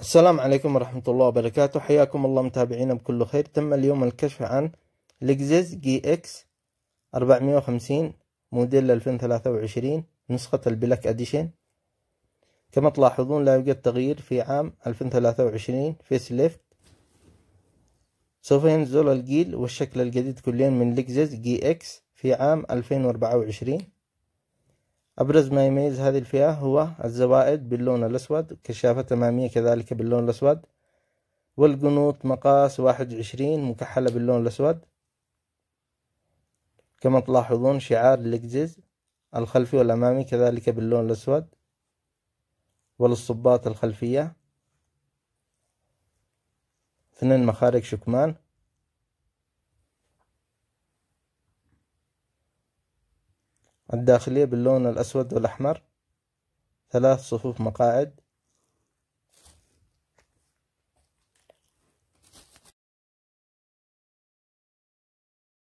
السلام عليكم ورحمة الله وبركاته حياكم الله متابعينا بكل خير تم اليوم الكشف عن لكزس جي اكس 450 موديل 2023 نسخة البلاك اديشن كما تلاحظون لا يوجد تغيير في عام 2023 فيس ليفت سوف ينزل الجيل والشكل الجديد كليا من لكزس جي اكس في عام 2024 أبرز ما يميز هذه الفئة هو الزوائد باللون الأسود كشافة أمامية كذلك باللون الأسود والقنوط مقاس واحد وعشرين مكحلة باللون الأسود كما تلاحظون شعار الإكزيز الخلفي والأمامي كذلك باللون الأسود وللصباط الخلفية اثنين مخارج شكمان الداخلية باللون الأسود والأحمر ثلاث صفوف مقاعد